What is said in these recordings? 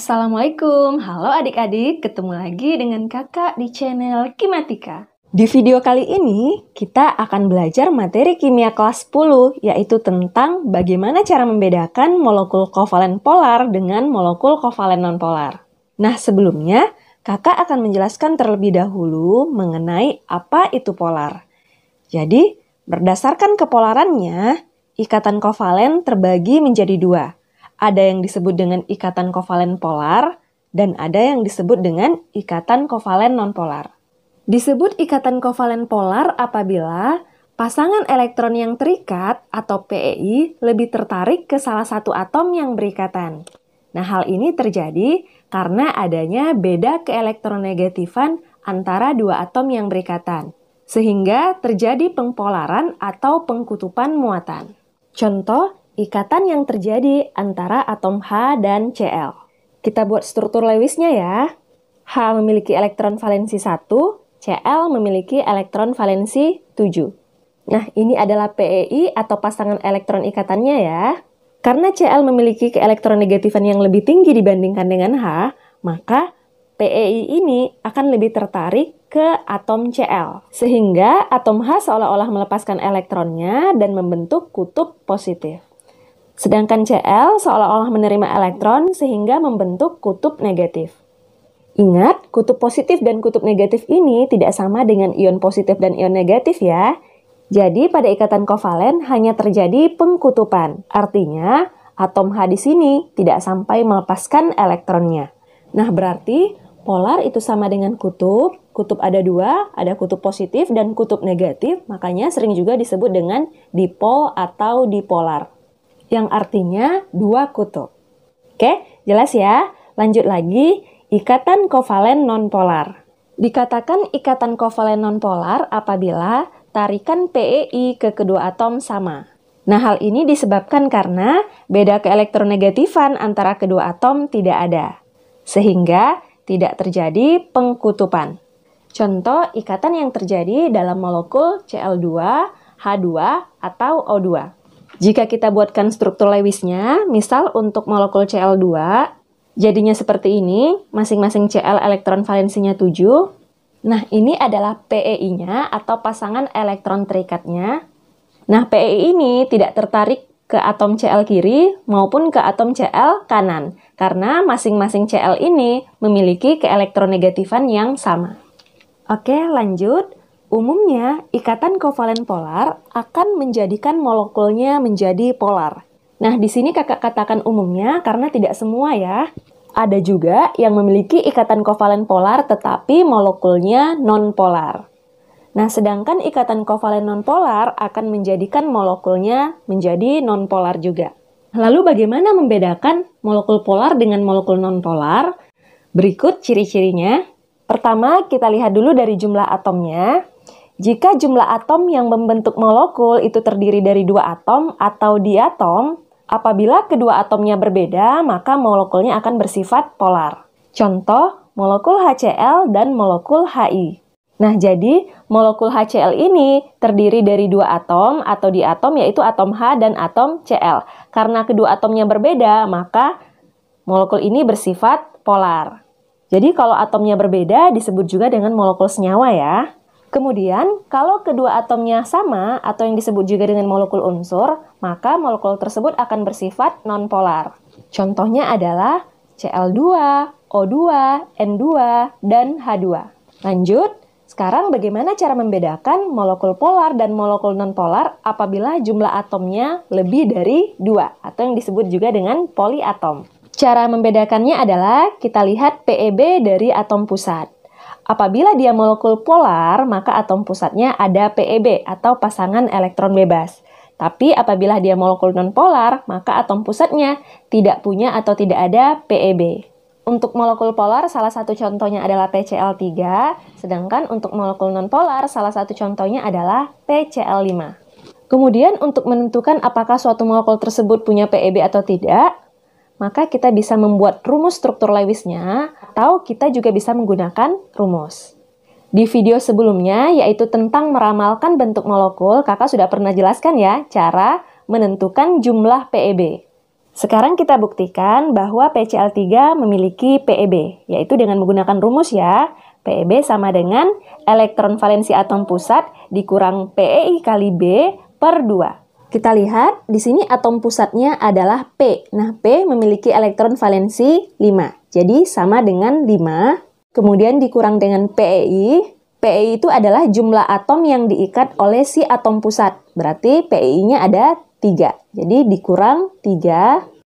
Assalamualaikum, halo adik-adik, ketemu lagi dengan kakak di channel Kimatika. Di video kali ini, kita akan belajar materi kimia kelas 10, yaitu tentang bagaimana cara membedakan molekul kovalen polar dengan molekul kovalen nonpolar. Nah, sebelumnya, kakak akan menjelaskan terlebih dahulu mengenai apa itu polar. Jadi, berdasarkan kepolarannya, ikatan kovalen terbagi menjadi dua – ada yang disebut dengan ikatan kovalen polar dan ada yang disebut dengan ikatan kovalen nonpolar. Disebut ikatan kovalen polar apabila pasangan elektron yang terikat atau PEI lebih tertarik ke salah satu atom yang berikatan. Nah, hal ini terjadi karena adanya beda keelektronegatifan antara dua atom yang berikatan, sehingga terjadi pengpolaran atau pengkutupan muatan. Contoh, ikatan yang terjadi antara atom H dan Cl. Kita buat struktur Lewisnya ya. H memiliki elektron valensi 1, Cl memiliki elektron valensi 7. Nah, ini adalah PEI atau pasangan elektron ikatannya ya. Karena Cl memiliki keelektronegatifan yang lebih tinggi dibandingkan dengan H, maka PEI ini akan lebih tertarik ke atom Cl. Sehingga atom H seolah-olah melepaskan elektronnya dan membentuk kutub positif. Sedangkan Cl seolah-olah menerima elektron sehingga membentuk kutub negatif. Ingat, kutub positif dan kutub negatif ini tidak sama dengan ion positif dan ion negatif ya. Jadi pada ikatan kovalen hanya terjadi pengkutupan. Artinya, atom H di sini tidak sampai melepaskan elektronnya. Nah, berarti polar itu sama dengan kutub. Kutub ada dua, ada kutub positif dan kutub negatif, makanya sering juga disebut dengan dipol atau dipolar yang artinya dua kutub. Oke, jelas ya? Lanjut lagi, ikatan kovalen nonpolar. Dikatakan ikatan kovalen nonpolar apabila tarikan PEI ke kedua atom sama. Nah, hal ini disebabkan karena beda keelektronegatifan antara kedua atom tidak ada, sehingga tidak terjadi pengkutupan. Contoh ikatan yang terjadi dalam molekul Cl2, H2, atau O2. Jika kita buatkan struktur Lewisnya, misal untuk molekul Cl2, jadinya seperti ini, masing-masing Cl elektron valensinya 7. Nah, ini adalah PEI-nya atau pasangan elektron terikatnya. Nah, PEI ini tidak tertarik ke atom Cl kiri maupun ke atom Cl kanan, karena masing-masing Cl ini memiliki keelektronegatifan yang sama. Oke, lanjut. Umumnya, ikatan kovalen polar akan menjadikan molekulnya menjadi polar. Nah, di sini kakak katakan umumnya karena tidak semua ya. Ada juga yang memiliki ikatan kovalen polar tetapi molekulnya nonpolar. Nah, sedangkan ikatan kovalen nonpolar akan menjadikan molekulnya menjadi nonpolar juga. Lalu bagaimana membedakan molekul polar dengan molekul nonpolar? Berikut ciri-cirinya. Pertama, kita lihat dulu dari jumlah atomnya. Jika jumlah atom yang membentuk molekul itu terdiri dari dua atom atau diatom, apabila kedua atomnya berbeda, maka molekulnya akan bersifat polar. Contoh, molekul HCl dan molekul HI. Nah, jadi molekul HCl ini terdiri dari dua atom atau diatom yaitu atom H dan atom Cl. Karena kedua atomnya berbeda, maka molekul ini bersifat polar. Jadi kalau atomnya berbeda disebut juga dengan molekul senyawa ya. Kemudian, kalau kedua atomnya sama atau yang disebut juga dengan molekul unsur, maka molekul tersebut akan bersifat nonpolar. Contohnya adalah Cl2, O2, N2, dan H2. Lanjut, sekarang bagaimana cara membedakan molekul polar dan molekul nonpolar apabila jumlah atomnya lebih dari dua atau yang disebut juga dengan poliatom? Cara membedakannya adalah kita lihat PEB dari atom pusat. Apabila dia molekul polar, maka atom pusatnya ada PEB atau pasangan elektron bebas. Tapi apabila dia molekul nonpolar, maka atom pusatnya tidak punya atau tidak ada PEB. Untuk molekul polar, salah satu contohnya adalah PCl3, sedangkan untuk molekul nonpolar, salah satu contohnya adalah PCl5. Kemudian untuk menentukan apakah suatu molekul tersebut punya PEB atau tidak, maka kita bisa membuat rumus struktur Lewisnya atau kita juga bisa menggunakan rumus. Di video sebelumnya, yaitu tentang meramalkan bentuk molekul, kakak sudah pernah jelaskan ya cara menentukan jumlah PEB. Sekarang kita buktikan bahwa PCl3 memiliki PEB, yaitu dengan menggunakan rumus ya. PEB sama dengan elektron valensi atom pusat dikurang PEI kali B per 2. Kita lihat, di sini atom pusatnya adalah P. Nah, P memiliki elektron valensi 5. Jadi, sama dengan 5. Kemudian dikurang dengan PEI. PEI itu adalah jumlah atom yang diikat oleh si atom pusat. Berarti PEI-nya ada 3. Jadi, dikurang 3.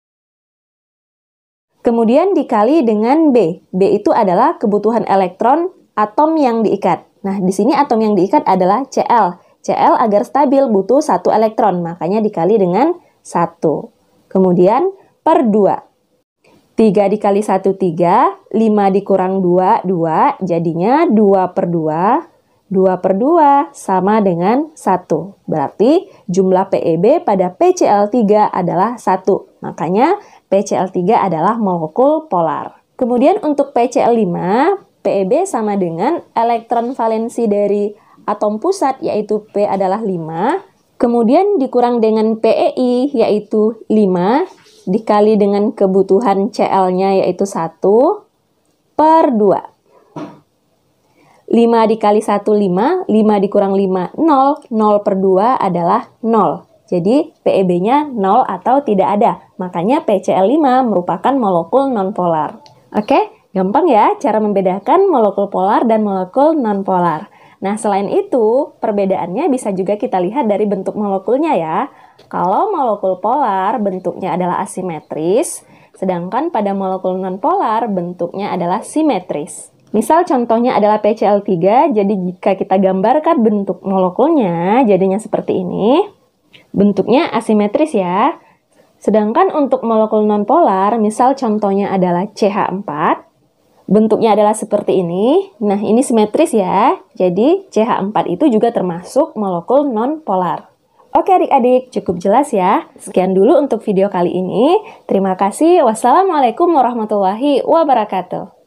Kemudian dikali dengan B. B itu adalah kebutuhan elektron atom yang diikat. Nah, di sini atom yang diikat adalah Cl. Cl agar stabil butuh satu elektron, makanya dikali dengan satu. Kemudian per 2. 3 dikali 1, 3. 5 dikurang 2, 2. Jadinya 2 per 2. 2 per 2 sama dengan 1. Berarti jumlah PEB pada PCl3 adalah 1. Makanya PCl3 adalah molekul polar. Kemudian untuk PCl5, PEB sama dengan elektron valensi dari atom pusat yaitu P adalah 5, kemudian dikurang dengan PEI yaitu 5, dikali dengan kebutuhan CL-nya yaitu 1 per 2. 5 dikali 1 5, 5 dikurang 5 0, 0 per 2 adalah 0. Jadi PEB-nya 0 atau tidak ada. Makanya PCl5 merupakan molekul nonpolar. Oke, gampang ya cara membedakan molekul polar dan molekul nonpolar. Nah, selain itu, perbedaannya bisa juga kita lihat dari bentuk molekulnya ya. Kalau molekul polar bentuknya adalah asimetris, sedangkan pada molekul nonpolar bentuknya adalah simetris. Misal contohnya adalah PCl3, jadi jika kita gambarkan bentuk molekulnya jadinya seperti ini. Bentuknya asimetris ya. Sedangkan untuk molekul nonpolar, misal contohnya adalah CH4, bentuknya adalah seperti ini. Nah, ini simetris ya. Jadi, CH4 itu juga termasuk molekul nonpolar. Oke adik-adik, cukup jelas ya. Sekian dulu untuk video kali ini. Terima kasih. Wassalamualaikum warahmatullahi wabarakatuh.